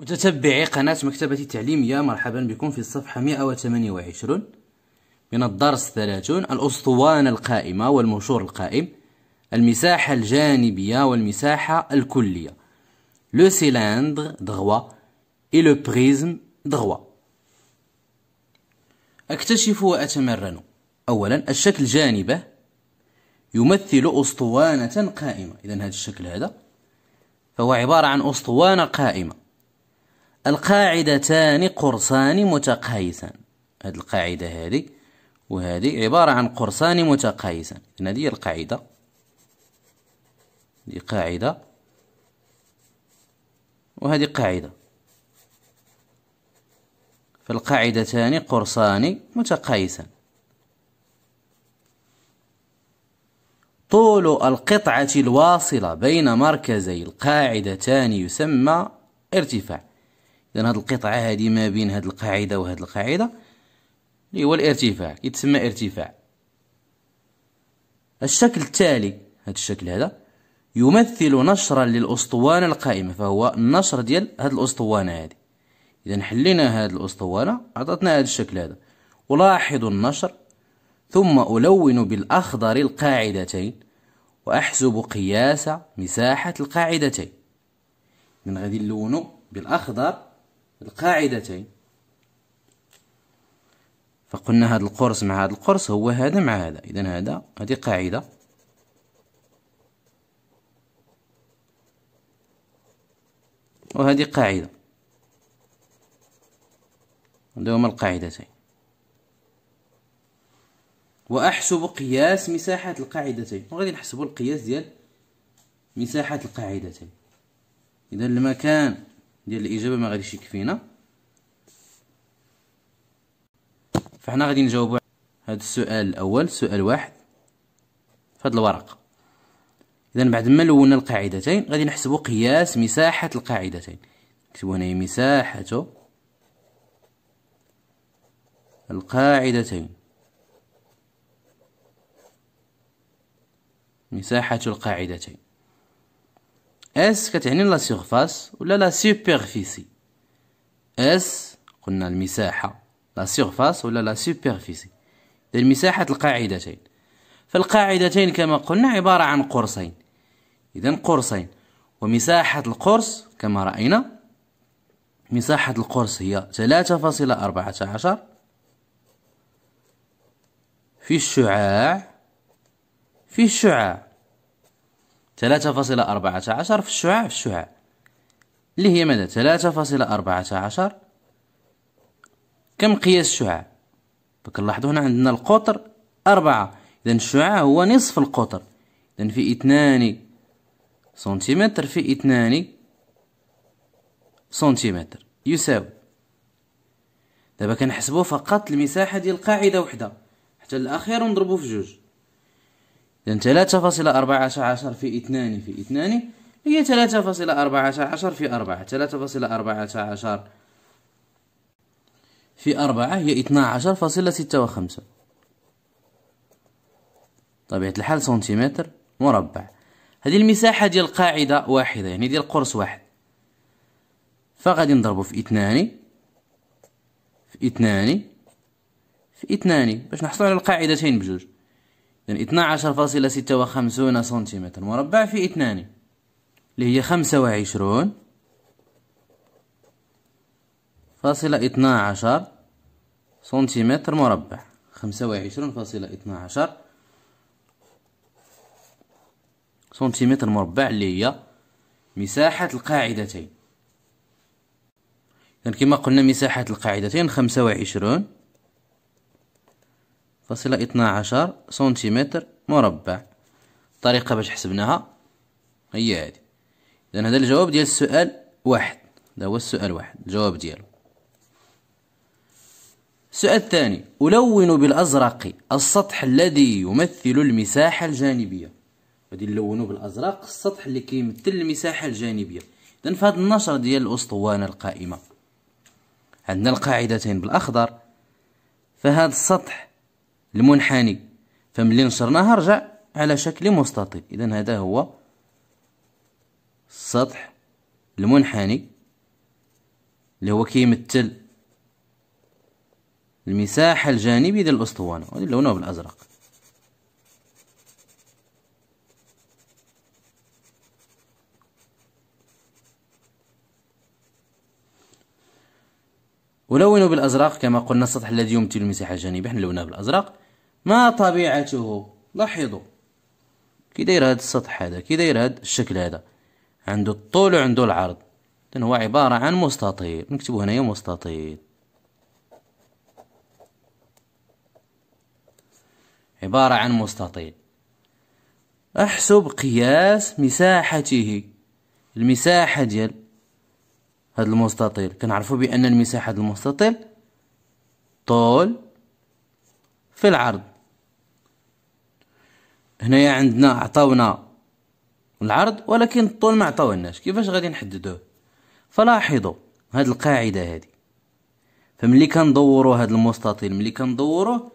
متتبعي قناة مكتبة التعليمية مرحبا بكم في الصفحة 128 من الدرس 30 الأسطوانة القائمة والمنشور القائم المساحة الجانبية والمساحة الكلية لو سيلاندر دغوا اي لو بريزم دغوا أكتشف وأتمرن أولا الشكل جانبه يمثل أسطوانة قائمة إذا هذا الشكل هذا فهو عبارة عن أسطوانة قائمة القاعدتان قرصان متقايسان هذه القاعدة هذه وهذه عبارة عن قرصان متقايسان هذه هي القاعدة هذه قاعدة وهذه قاعدة فالقاعدتان قرصان متقايسان طول القطعة الواصلة بين مركزي القاعدتان يسمى ارتفاع اذا هاد القطعه هادي ما بين هاد القاعده وهاد القاعده اللي هو الارتفاع كيتسمى ارتفاع الشكل التالي هاد الشكل هذا يمثل نشرا للاسطوانه القائمه فهو النشر ديال هاد الاسطوانه هادي اذا حلينا هاد الاسطوانه عطاتنا هاد الشكل هذا الاحظ النشر ثم الون بالاخضر القاعدتين واحسب قياس مساحه القاعدتين من غادي نلونو بالاخضر القاعدتين فقلنا هذا القرص مع هذا القرص هو هذا مع هذا اذا هذا هذه قاعدة وهذه قاعدة هذا هما القاعدتين وأحسب قياس مساحة القاعدتين وغادي نحسبوا القياس ديال مساحة القاعدتين إذا المكان ديال الاجابه ما غاديش يكفينا فحنا غادي نجاوبوا هذا السؤال الاول سؤال واحد في هذا الورقه اذا بعد ما لونا القاعدتين غادي نحسبوا قياس مساحه القاعدتين نكتبوا هنايا مساحه القاعدتين مساحه القاعدتين اس كتعني لا سيرفاس ولا لا سوبرفيسي اس قلنا المساحه لا سيرفاس ولا لا سوبرفيسي المساحه القاعدتين فالقاعدتين كما قلنا عباره عن قرصين اذا قرصين ومساحه القرص كما راينا مساحه القرص هي 3.14 في الشعاع في الشعاع 3.14 في الشعاع في الشعاع اللي هي ماذا 3.14 كم قياس الشعاع بك نلاحظوا هنا عندنا القطر أربعة إذا الشعاع هو نصف القطر إذا في اثنان سنتيمتر في اثنان سنتيمتر يساوي دابا كنحسبو فقط المساحة ديال القاعدة وحدة حتى الأخير ونضربو في جوج إذن ثلاثة فاصلة أربعة عشر في اثنان في اثنان هي ثلاثة فاصلة أربعة عشر في أربعة ثلاثة فاصلة أربعة عشر في أربعة هي اثنا عشر فاصلة ستة وخمسة طبيعة الحال سنتيمتر مربع هذه المساحة ديال القاعدة واحدة يعني ديال القرص واحد فغادي نضربو في اثنان في اثنان في اثنان باش نحصل على القاعدتين بجوج إذن 12.56 سنتيمتر مربع في اثنان اللي هي 25 فاصلة 12 سنتيمتر مربع 25 فاصلة 12 سنتيمتر مربع اللي هي مساحة القاعدتين يعني كما قلنا مساحة القاعدتين 25 فاصلة اثنا عشر سنتيمتر مربع الطريقة باش حسبناها هي هادي إذا هذا الجواب ديال السؤال واحد هذا هو السؤال واحد الجواب ديالو السؤال الثاني ألون بالأزرق السطح الذي يمثل المساحة الجانبية غادي نلونو بالأزرق السطح اللي كيمثل المساحة الجانبية إذا في هذا النشر ديال الأسطوانة القائمة عندنا القاعدتين بالأخضر فهذا السطح المنحني فملي نشرناها رجع على شكل مستطيل إذا هذا هو السطح المنحني اللي هو كيمثل المساحة الجانبية ديال الأسطوانة غادي نلونوه بالأزرق ولونه بالأزرق كما قلنا السطح الذي يمثل المساحة الجانبية حنا لونناه بالأزرق ما طبيعته لاحظوا كي داير هذا السطح هذا كي داير هذا الشكل هذا عنده الطول وعنده العرض لان هو عباره عن مستطيل نكتبو هنايا مستطيل عباره عن مستطيل احسب قياس مساحته المساحه ديال هذا المستطيل كنعرفوا بان المساحه ديال المستطيل طول في العرض هنايا عندنا عطاونا العرض ولكن الطول ما عطاوناش كيفاش غادي نحددوه فلاحظوا هاد القاعده هادي فملي كندوروا هاد المستطيل ملي كندوروه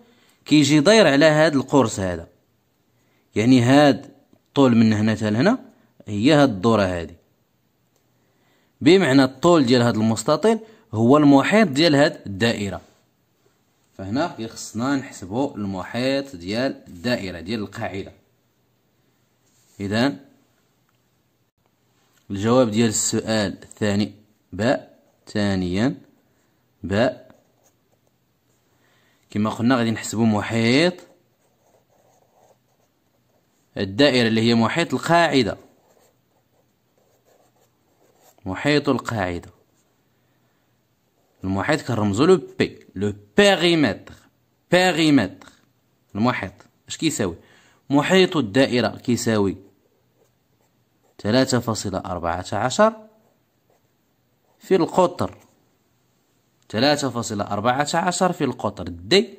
كيجي داير على هاد القرص هذا يعني هاد الطول من هنا حتى لهنا هي هاد الدوره هادي بمعنى الطول ديال هاد المستطيل هو المحيط ديال هاد الدائره فهنا خصنا نحسبوا المحيط ديال الدائره ديال القاعده اذا الجواب ديال السؤال الثاني باء ثانيا باء كما قلنا غادي نحسبوا محيط الدائره اللي هي محيط القاعده محيط القاعده المحيط كنرمزو لو بي لو بيريمتر بيريمتر المحيط اش كيساوي محيط الدائرة كيساوي 3.14 فاصلة أربعة عشر في القطر 3.14 فاصلة أربعة عشر في القطر دي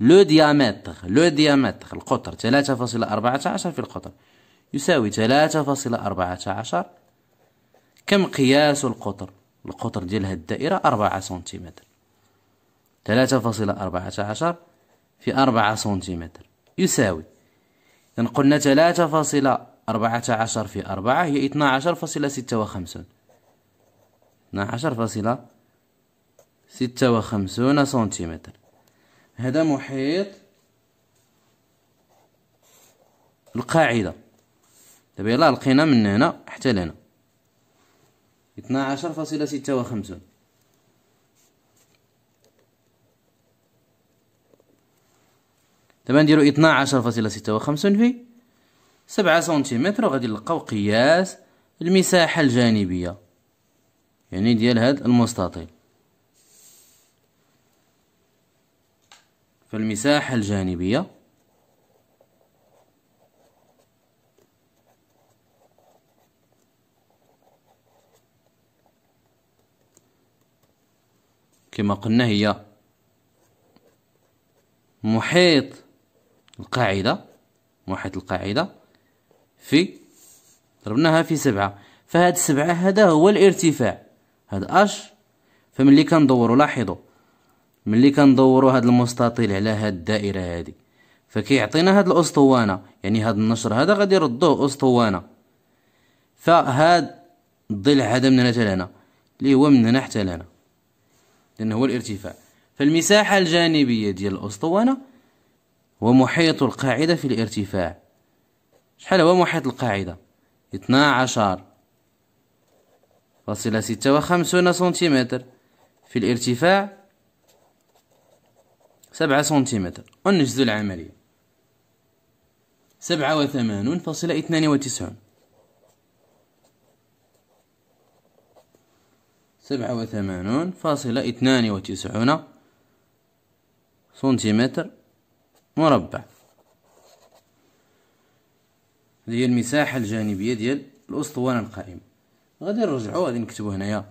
لو ديامتر لو ديامتر القطر 3.14 فاصلة أربعة عشر في القطر يساوي 3.14 فاصلة أربعة عشر كم قياس القطر القطر ديال هاد الدائرة أربعة سنتيمتر ثلاثة فاصلة أربعة عشر في أربعة سنتيمتر يساوي إن قلنا ثلاثة فاصلة أربعة عشر في أربعة هي اثنا عشر فاصلة ستة وخمسون اثنا عشر فاصلة ستة وخمسون سنتيمتر هذا محيط القاعدة دابا يلاه لقينا من هنا حتى لهنا 12 فاصلة ستة وخمسون دابا نديرو 12 فاصلة ستة وخمسون في سبعة سنتيمتر وغادي نلقاو قياس المساحة الجانبية يعني ديال هاد المستطيل فالمساحة الجانبية كما قلنا هي محيط القاعدة محيط القاعدة في ضربناها في سبعة فهاد سبعة هذا هو الارتفاع هاد اش فملي كندورو لاحظوا ملي كندورو هاد المستطيل على هاد الدائرة هادي فكيعطينا هاد الاسطوانة يعني هاد النشر هذا غادي يردوه اسطوانة فهاد الضلع هذا من هنا حتى لهنا اللي هو من هنا حتى لهنا لأنه هو الارتفاع فالمساحة الجانبية ديال الأسطوانة ومحيط القاعدة في الارتفاع شحال هو محيط القاعدة عشر فاصلة ستة وخمسون سنتيمتر في الارتفاع سبعة سنتيمتر ونجزو العملية سبعة وثمانون فاصلة اثنان وتسعون سبعة وثمانون فاصلة اثنان وتسعون سنتيمتر مربع هذه هي المساحة الجانبية ديال الأسطوانة القائمة غادي نرجعو غادي نكتبو هنايا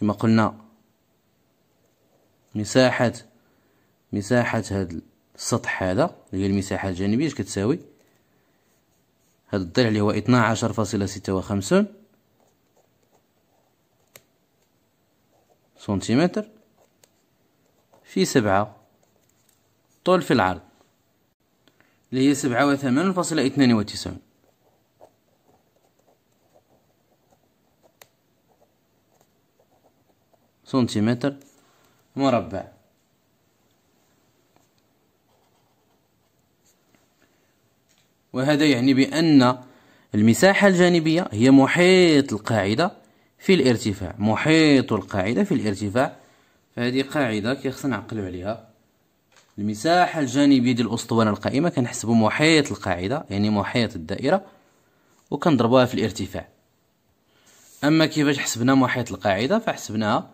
كما قلنا مساحة مساحة هاد السطح هذا اللي هي المساحة الجانبية اش كتساوي هاد الضلع اللي هو اثنا عشر فاصلة ستة وخمسون سنتيمتر في سبعة طول في العرض اللي هي سبعة وثمانون فاصلة اثنان وتسعون سنتيمتر مربع وهذا يعني بأن المساحة الجانبية هي محيط القاعدة في الارتفاع محيط القاعدة في الارتفاع فهذه قاعدة كيخصنا نعقلو عليها المساحة الجانبية ديال الأسطوانة القائمة كنحسبو محيط القاعدة يعني محيط الدائرة وكنضربوها في الارتفاع أما كيفاش حسبنا محيط القاعدة فحسبناها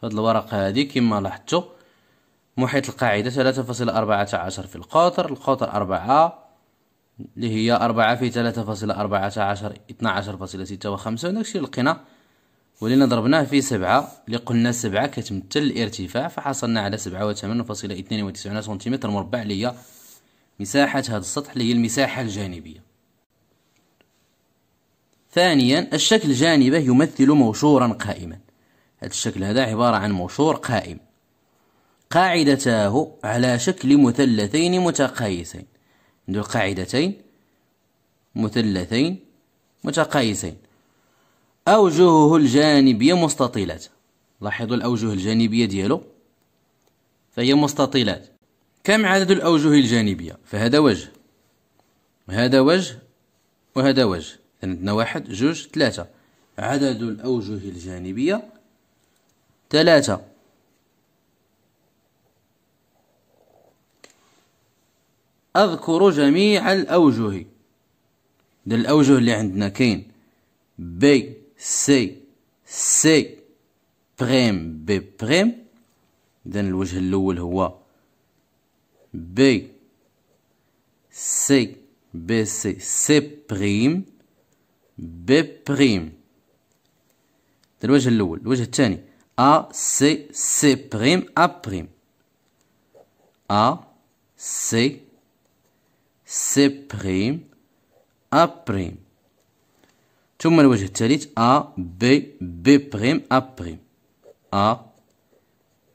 في هاد الورقة هادي كما لاحظتو محيط القاعدة ثلاثة فاصلة أربعة عشر في القطر القطر أربعة اللي هي أربعة في ثلاثة فاصلة أربعة عشر اثنا عشر فاصلة ستة وخمسة داكشي اللي لقينا ولينا ضربناه في سبعة اللي قلنا سبعة كتمثل الارتفاع فحصلنا على سبعة وثمانية فاصلة اثنين وتسعون سنتيمتر مربع اللي هي مساحة هذا السطح اللي هي المساحة الجانبية ثانيا الشكل الجانبه يمثل موشورا قائما هذا الشكل هذا عبارة عن موشور قائم قاعدتاه على شكل مثلثين متقايسين عنده قاعدتين مثلثين متقايسين أوجهه الجانبية مستطيلات لاحظوا الأوجه الجانبية ديالو فهي مستطيلات كم عدد الأوجه الجانبية فهذا وجه هذا وجه وهذا وجه عندنا واحد جوج ثلاثة عدد الأوجه الجانبية ثلاثة أذكر جميع الأوجه ده الأوجه اللي عندنا كاين بي سي سي بريم بي بريم إذا الوجه الأول هو بي سي بي سي سي بريم بي بريم ده الوجه الأول الوجه الثاني أ سي سي بريم أ بريم أ سي سي بريم أ بريم ثم الوجه الثالث أ بي بي بريم أ بريم أ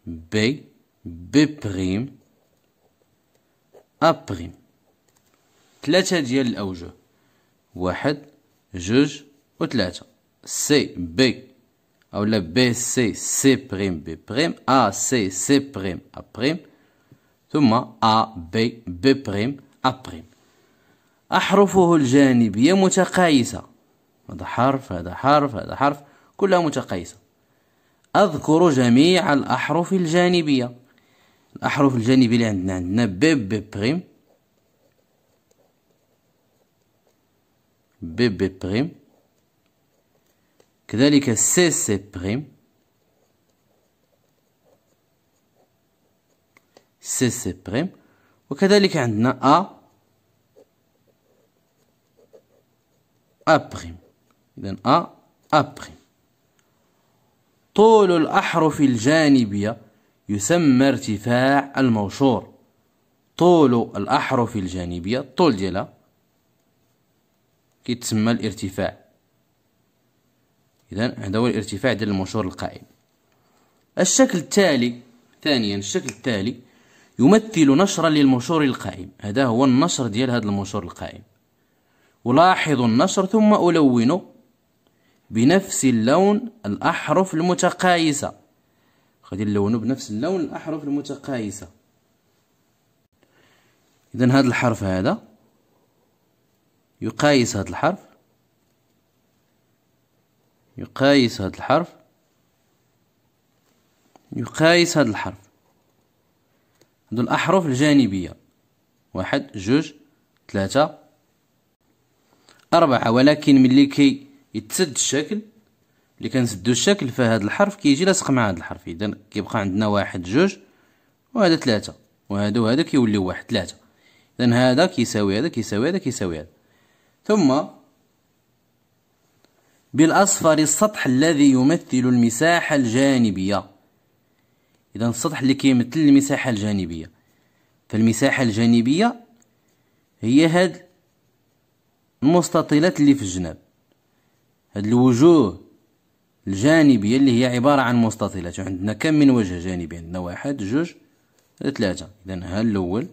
بي بي بريم أ بريم ثلاثة ديال الأوجه واحد جوج وثلاثة سي بي أو لا بي سي سي بريم بي بريم أ سي سي بريم أ بريم ثم أ بي بي بريم أقرب أحرفه الجانبية متقايسة هذا حرف هذا حرف هذا حرف كلها متقايسة أذكر جميع الأحرف الجانبية الأحرف الجانبية اللي عندنا عندنا بيب بي بريم بيب بي بريم كذلك سي سي بريم سي سي بريم وكذلك عندنا أ أبريم إذا أ أبريم طول الأحرف الجانبية يسمى ارتفاع الموشور طول الأحرف الجانبية الطول ديالها كيتسمى الارتفاع إذا هذا هو الارتفاع ديال المنشور القائم الشكل التالي ثانيا الشكل التالي يمثل نشرا للمنشور القائم هذا هو النشر ديال هذا المنشور القائم ألاحظ النشر ثم ألون بنفس اللون الأحرف المتقايسة غادي نلونو بنفس اللون الأحرف المتقايسة إذا هذا الحرف هذا يقايس هذا الحرف يقايس هذا الحرف يقايس هذا الحرف هذو الأحرف الجانبية واحد جوج ثلاثة أربعة ولكن ملي كي يتسد الشكل اللي كنسدو الشكل فهاد الحرف كيجي لاصق مع هاد الحرف إذا كيبقى عندنا واحد جوج وهذا ثلاثة وهذا وهذا كيوليو واحد ثلاثة إذا هذا كيساوي هذا كيساوي هذا كيساوي هذا ثم بالأصفر السطح الذي يمثل المساحة الجانبية إذا السطح اللي كيمثل المساحة الجانبية فالمساحة الجانبية هي هاد المستطيلات اللي في الجناب هاد الوجوه الجانبية اللي هي عبارة عن مستطيلات عندنا كم من وجه جانبي عندنا واحد جوج ثلاثة إذا ها الأول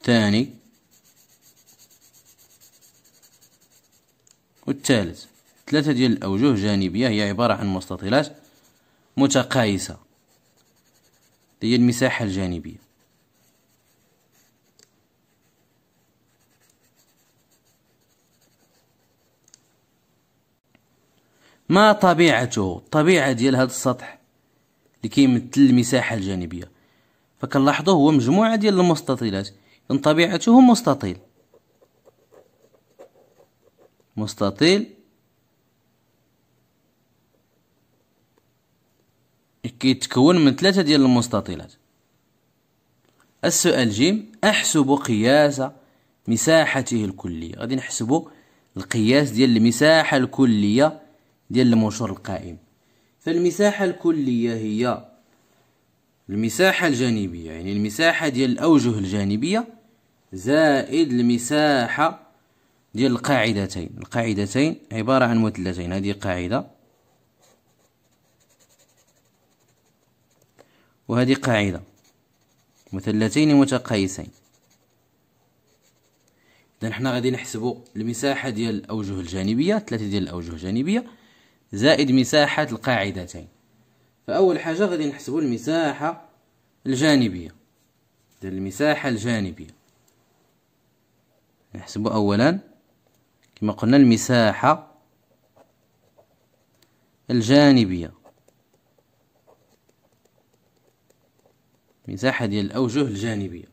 الثاني والثالث ثلاثة ديال الأوجه جانبية هي عبارة عن مستطيلات متقايسة هي المساحة الجانبية ما طبيعته الطبيعة ديال هذا السطح اللي كيمثل المساحة الجانبية فكنلاحظوا هو مجموعة ديال المستطيلات إن طبيعته مستطيل مستطيل كيتكون من ثلاثة ديال المستطيلات السؤال جيم أحسب قياس مساحته الكلية غادي نحسبو القياس ديال المساحة الكلية ديال المنشور القائم فالمساحة الكلية هي المساحة الجانبية يعني المساحة ديال الأوجه الجانبية زائد المساحة ديال القاعدتين القاعدتين عبارة عن مثلتين هذه قاعدة وهذه قاعدة مثلتين متقايسين إذا حنا غادي نحسبوا المساحة ديال الأوجه الجانبية ثلاثة ديال الأوجه الجانبية زائد مساحة القاعدتين فأول حاجة غادي نحسبوا المساحة الجانبية المساحة الجانبية نحسبوا أولا كما قلنا المساحة الجانبية مساحة ديال الأوجه الجانبية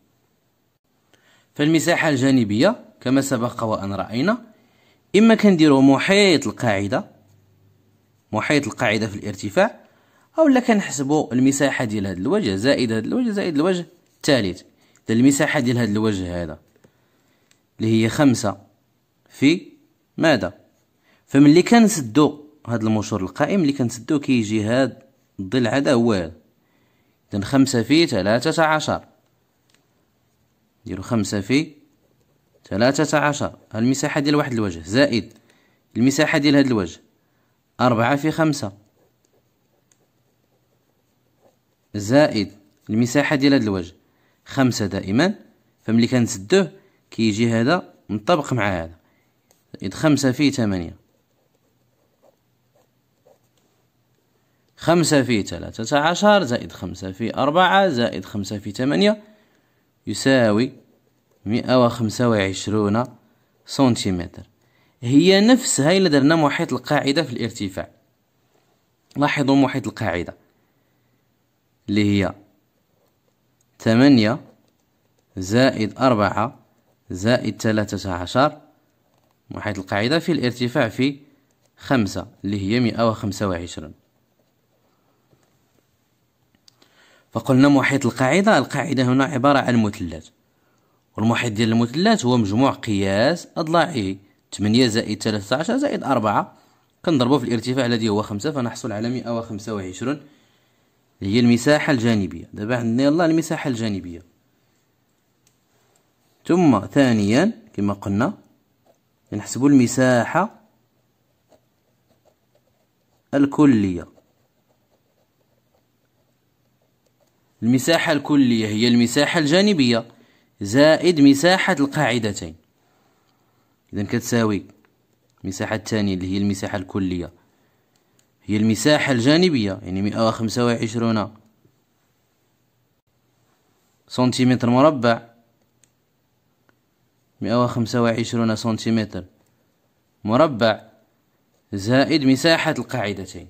فالمساحة الجانبية كما سبق وأن رأينا إما كنديرو محيط القاعدة محيط القاعدة في الارتفاع أو لا كنحسبوا المساحة ديال هذا الوجه زائد هذا الوجه زائد الوجه الثالث ديال المساحة ديال هذا الوجه هذا اللي هي خمسة في ماذا فملي كنسدو هذا المشور القائم اللي كنسدو كيجي هاد الضلع هذا هو اذا إذن خمسة في ثلاثة عشر ديرو خمسة في ثلاثة عشر المساحة ديال واحد الوجه زائد المساحة ديال هاد الوجه أربعة في خمسة زائد المساحة ديال هاد الوجه خمسة دائما فملي كنسدوه كيجي هذا مطابق مع هذا إذ خمسة في ثمانية خمسة في ثلاثة عشر زائد خمسة في أربعة زائد خمسة في ثمانية يساوي مئة وخمسة وعشرون سنتيمتر هي نفسها إلا درنا محيط القاعدة في الارتفاع لاحظوا محيط القاعدة اللي هي ثمانية زائد أربعة زائد تلاتة عشر محيط القاعدة في الارتفاع في خمسة اللي هي مئة وخمسة وعشرين فقلنا محيط القاعدة القاعدة هنا عبارة عن مثلث والمحيط ديال المثلث هو مجموع قياس أضلاعه 8 زائد 13 زائد 4 كنضربوا في الارتفاع الذي هو 5 فنحصل على 125 هي المساحة الجانبية دابا عندنا يلا المساحة الجانبية ثم ثانيا كما قلنا نحسبوا المساحة الكلية المساحة الكلية هي المساحة الجانبية زائد مساحة القاعدتين إذا كتساوي المساحة الثانية اللي هي المساحة الكلية هي المساحة الجانبية يعني مئة وخمسة وعشرون سنتيمتر مربع مئة وخمسة وعشرون سنتيمتر مربع زائد مساحة القاعدتين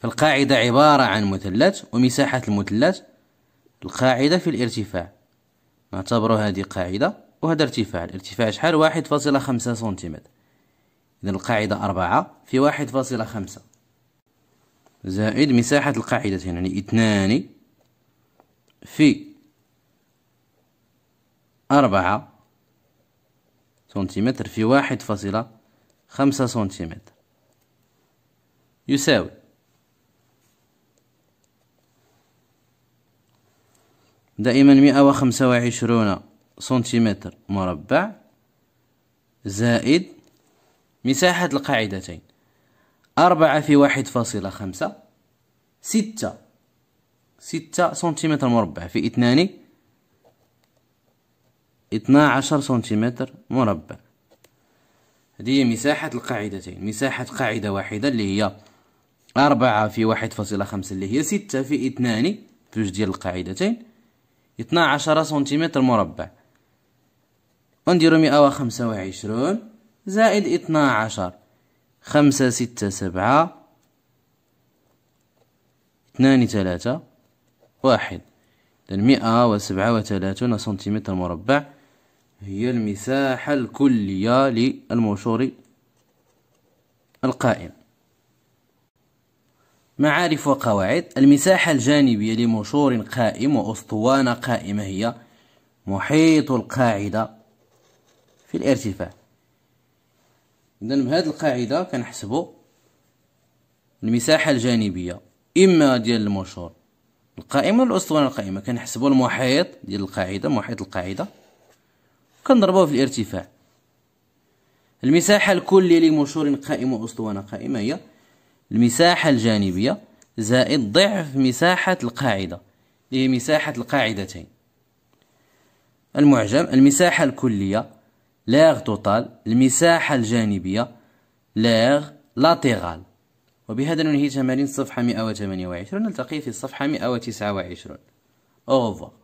فالقاعدة عبارة عن مثلث ومساحة المثلث القاعدة في الارتفاع نعتبر هذه قاعدة وهذا ارتفاع الارتفاع شحال واحد فاصلة خمسة سنتيمتر إذا القاعدة أربعة في واحد فاصلة خمسة زائد مساحة القاعدتين يعني اثنان في أربعة سنتيمتر في واحد فاصلة خمسة سنتيمتر يساوي دائما مئة وخمسة وعشرون سنتيمتر مربع زائد مساحة القاعدتين أربعة في واحد فاصلة خمسة ستة ستة سنتيمتر مربع في اثنان اثنا عشر سنتيمتر مربع هذه هي مساحة القاعدتين مساحة قاعدة واحدة اللي هي أربعة في واحد فاصلة خمسة اللي هي ستة في اثنان جوج ديال القاعدتين اثنا عشر سنتيمتر مربع ونديرو مئة وخمسة وعشرون زائد اثنا عشر خمسة ستة سبعة اثنان ثلاثة واحد إذن مئة وسبعة وثلاثون سنتيمتر مربع هي المساحة الكلية للمشور القائم معارف وقواعد المساحة الجانبية لمشور قائم وأسطوانة قائمة هي محيط القاعدة في الارتفاع اذا بهذه القاعده كنحسبوا المساحه الجانبيه اما ديال المشور القائمه ولا الاسطوانه القائمه كنحسبوا المحيط ديال القاعده محيط القاعده كنضربوه في الارتفاع المساحه الكليه لمشور قائم واسطوانه قائمه هي المساحه الجانبيه زائد ضعف مساحه القاعده اللي هي مساحه القاعدتين المعجم المساحه الكليه لاغ توتال المساحة الجانبية لاغ لاتيغال وبهذا ننهي تمارين صفحة 128 نلتقي في الصفحة 129 أوفر